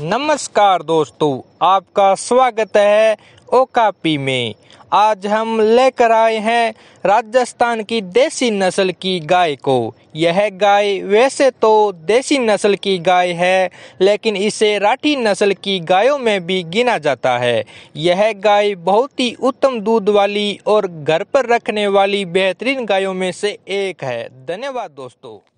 नमस्कार दोस्तों आपका स्वागत है ओकापी में आज हम लेकर आए हैं राजस्थान की देसी नस्ल की गाय को यह गाय वैसे तो देसी नस्ल की गाय है लेकिन इसे राठी नस्ल की गायों में भी गिना जाता है यह गाय बहुत ही उत्तम दूध वाली और घर पर रखने वाली बेहतरीन गायों में से एक है धन्यवाद दोस्तों